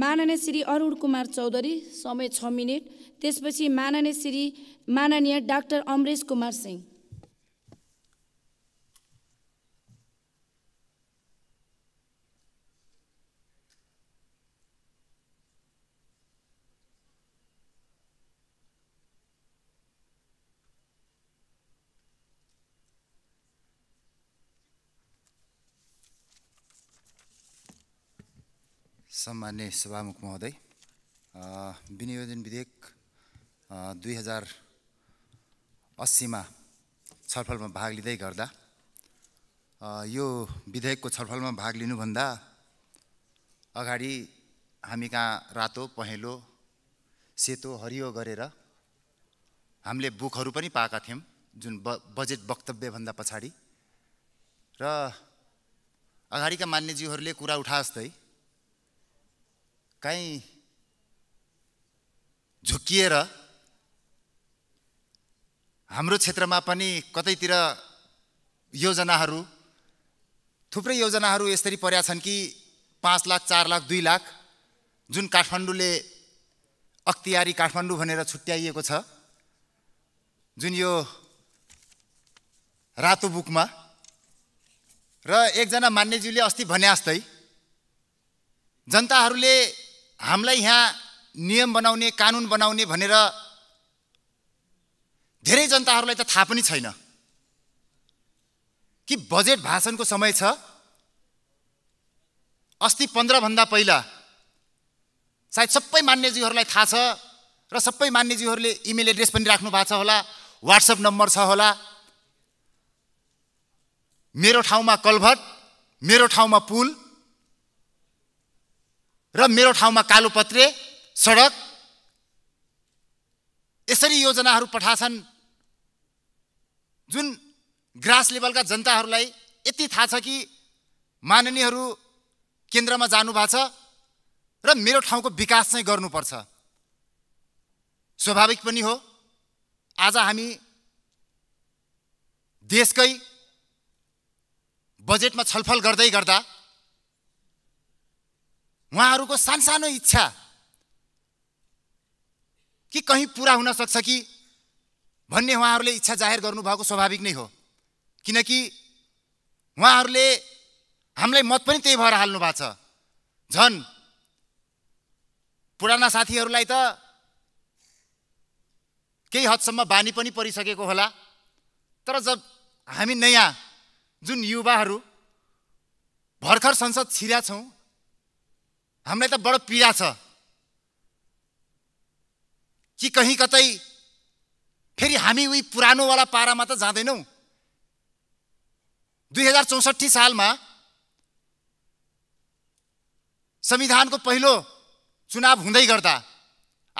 माननीय श्री अरुण कुमार चौधरी समय छ मिनट त्यसपछि माननीय श्री माननीय डाक्टर अमरेश कुमार सिंह सम्मान्य सभामुख महोदय विनियोजन विधेयक दुई हजार अस्सीमा छलफलमा भाग लिँदै गर्दा यो विधेयकको छलफलमा भाग लिनुभन्दा अगाडि हामी कहाँ रातो पहेँलो सेतो हरियो गरेर हामीले बुकहरू पनि पाएका थियौँ जुन ब बजेट वक्तव्यभन्दा पछाडि र अगाडिका मान्यज्यूहरूले कुरा उठा जस्तै काहीँ झुकिएर हाम्रो क्षेत्रमा पनि कतैतिर योजनाहरू थुप्रै योजनाहरू यसरी परेका छन् कि पाँच लाख चार लाख दुई लाख जुन काठमाडौँले अख्तियारी काठमाडौँ भनेर छुट्याइएको छ जुन यो रातो बुकमा र एकजना मान्यज्यूले अस्ति भने जस्तै जनताहरूले हामीलाई यहाँ नियम बनाउने कानुन बनाउने भनेर धेरै जनताहरूलाई त थाहा पनि छैन कि बजेट भाषणको समय छ अस्ति पन्ध्रभन्दा पहिला सायद सबै मान्यजीहरूलाई थाहा छ र सबै मान्यजीहरूले इमेल एड्रेस पनि राख्नु भएको छ होला वाट्सएप नम्बर छ होला मेरो ठाउँमा कलभट मेरो ठाउँमा पुल र मेरो ठाउँमा कालोपत्रे सडक यसरी योजनाहरू पठाछन् जुन ग्रास लेभलका जनताहरूलाई यति थाहा छ कि माननीयहरू केन्द्रमा जानुभएको छ र मेरो ठाउँको विकास चाहिँ गर्नुपर्छ स्वाभाविक पनि हो आज हामी देशकै बजेटमा छलफल गर्दै गर्दा उहाँहरूको सानसानो इच्छा कि कहीँ पुरा हुन सक्छ कि भन्ने उहाँहरूले इच्छा जाहेर गर्नुभएको स्वाभाविक नै हो किनकि उहाँहरूले हामीलाई मत पनि त्यही भएर हाल्नु भएको छ झन् पुराना साथीहरूलाई त केही हदसम्म बानी पनि परिसकेको होला तर जब हामी नयाँ जुन युवाहरू भर्खर संसद छिरा छौँ हामीलाई त बडो पीडा छ कि कहीँ कतै फेरि हामी उही पुरानोवाला पारामा त जाँदैनौँ दुई हजार चौसठी सालमा संविधानको पहिलो चुनाव हुँदै गर्दा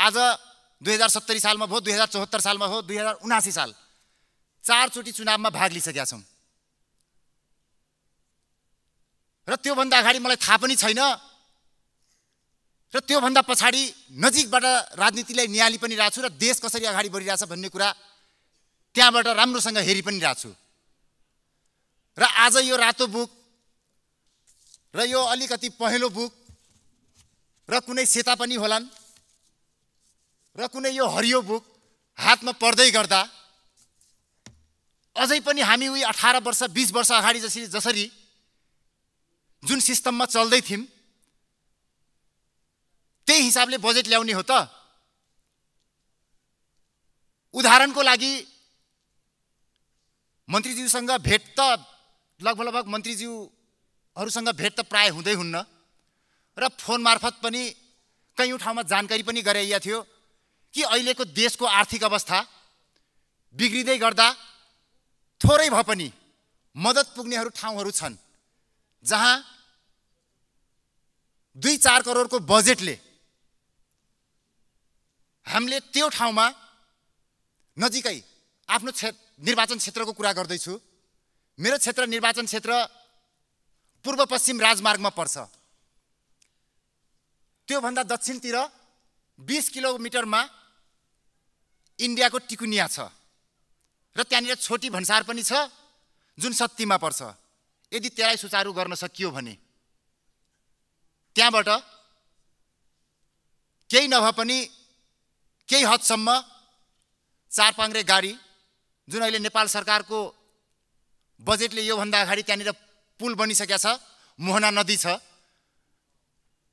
आज दुई हजार सत्तरी सालमा भयो दुई हजार चौहत्तर सालमा हो दुई हजार उनासी साल चारचोटि चुनावमा भाग लिइसकेका छौँ र त्योभन्दा अगाडि मलाई थाहा पनि छैन र त्योभन्दा पछाडि नजिकबाट राजनीतिलाई नियाली पनि छु र देश कसरी अगाडि बढिरहेछ भन्ने कुरा त्यहाँबाट राम्रोसँग हेरि पनि रहेछु र आज यो रातो बुक र यो अलिकति पहेँलो बुक र कुनै सेता पनि होलान् र कुनै यो हरियो बुक हातमा पर्दै गर्दा अझै पनि हामी उही अठार वर्ष बिस वर्ष अगाडि जसरी जसरी जुन सिस्टममा चल्दै थियौँ त्यही हिसाबले बजेट ल्याउने हो त उदाहरणको लागि मन्त्रीज्यूसँग भेट त लगभग लगभग मन्त्रीज्यूहरूसँग भेट त प्राय हुँदै हुन्न र फोन मार्फत पनि कैयौँ ठाउँमा जानकारी पनि गराइएको थियो कि अहिलेको देशको आर्थिक अवस्था बिग्रिँदै गर्दा थोरै भए पनि मद्दत पुग्नेहरू ठाउँहरू छन् जहाँ दुई चार करोडको बजेटले हामीले त्यो ठाउँमा नजिकै आफ्नो क्षे निर्वाचन क्षेत्रको कुरा गर्दैछु मेरो क्षेत्र निर्वाचन क्षेत्र पूर्व पश्चिम राजमार्गमा पर्छ त्योभन्दा दक्षिणतिर बिस किलोमिटरमा इन्डियाको टिकुनिया छ र त्यहाँनिर छोटी भन्सार पनि छ जुन सत्तीमा पर्छ यदि त्यसलाई सुचारू गर्न सकियो भने त्यहाँबाट केही नभए पनि केही हदसम्म चारपाङ्रे गाडी जुन अहिले नेपाल सरकारको बजेटले योभन्दा अगाडि त्यहाँनिर पुल बनिसकेका छ मोहना नदी छ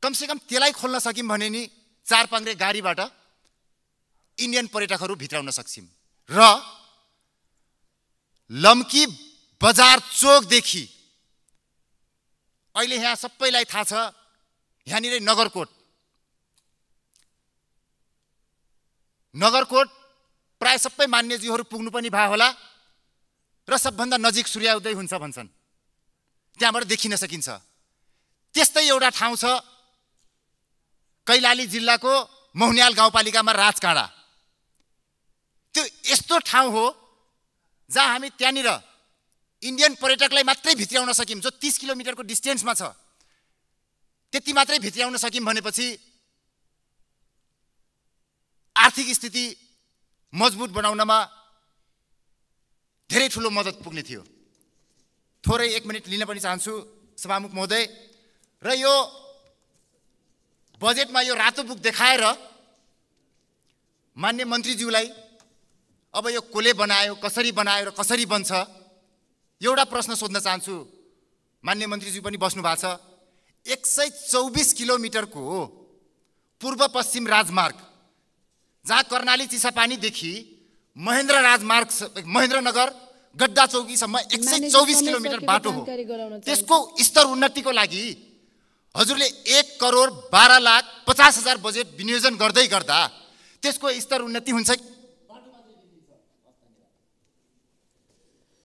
कमसेकम त्यसलाई खोल्न सक्यौँ भने नि चारपाङ्रे गाडीबाट इन्डियन पर्यटकहरू भित्राउन सक्छौँ र लम्की बजार चोकदेखि अहिले यहाँ सबैलाई थाहा छ यहाँनिर नगरकोट नगरकोट प्राय सबै मान्यजीहरू पुग्नु पनि भयो होला र सबभन्दा नजिक सूर्योदय हुन्छ भन्छन् त्यहाँबाट देखिन सकिन्छ त्यस्तै एउटा ठाउँ छ कैलाली जिल्लाको मौन्याल गाउँपालिकामा राजकाँडा त्यो यस्तो ठाउँ हो जहाँ हामी त्यहाँनिर इन्डियन पर्यटकलाई मात्रै भित्र्याउन सक्यौँ जो तिस किलोमिटरको डिस्टेन्समा छ त्यति मात्रै भित्र्याउन सक्यौँ भनेपछि आर्थिक स्थिति मजबुत बनाउनमा धेरै ठुलो मद्दत पुग्ने थियो थोरै एक मिनट लिन पनि चाहन्छु सभामुख महोदय र यो बजेटमा यो रातो बुक देखाएर मान्य मन्त्रीज्यूलाई अब यो कसले बनायो कसरी बनायो र कसरी बन्छ एउटा प्रश्न सोध्न चाहन्छु मान्य मन्त्रीज्यू पनि बस्नु भएको छ एक सय चौबिस किलोमिटरको पूर्व पश्चिम राजमार्ग जहाँ कर्णाली चिसापानीदेखि महेन्द्र राजमार्ग महेन्द्रनगर गड्डा चौकीसम्म एक सय चौबिस किलोमिटर बाटो हो त्यसको स्तर उन्नतिको लागि हजुरले एक करोड बाह्र लाख पचास हजार बजेट विनियोजन गर्दै गर्दा त्यसको स्तर उन्नति हुन्छ